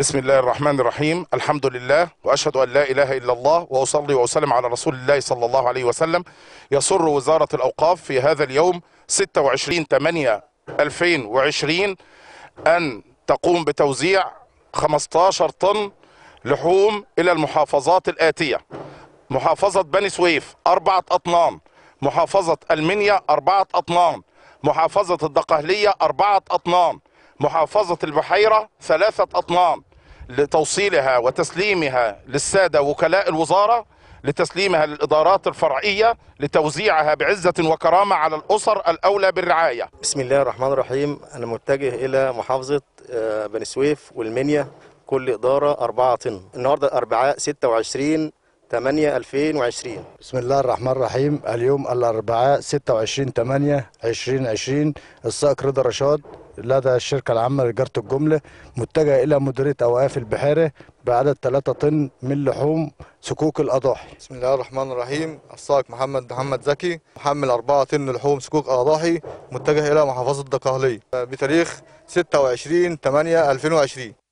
بسم الله الرحمن الرحيم الحمد لله وأشهد أن لا إله إلا الله وأصلي وأسلم على رسول الله صلى الله عليه وسلم يسر وزارة الأوقاف في هذا اليوم 26 8 2020 أن تقوم بتوزيع 15 طن لحوم إلى المحافظات الآتية محافظة بني سويف أربعة أطنان محافظة المنيا أربعة أطنان محافظة الدقهلية أربعة أطنان محافظة البحيرة ثلاثة أطنان لتوصيلها وتسليمها للسادة وكلاء الوزارة لتسليمها للإدارات الفرعية لتوزيعها بعزة وكرامة على الأسر الأولى بالرعاية بسم الله الرحمن الرحيم أنا متجه إلى محافظة آه، بني سويف والمنيا كل إدارة أربعة طن النهاردة الأربعاء 26 8 2020 بسم الله الرحمن الرحيم اليوم الاربعاء 26 8 2020 السائق رضا رشاد لدى الشركة العامة لإدارة الجملة متجه إلى مديرية أوقاف البحيرة بعدد 3 طن من لحوم سكوك الأضاحي. بسم الله الرحمن الرحيم، السائق محمد محمد زكي محمل 4 طن لحوم سكوك الأضاحي متجه إلى محافظة الدقهلية بتاريخ 26 8 2020.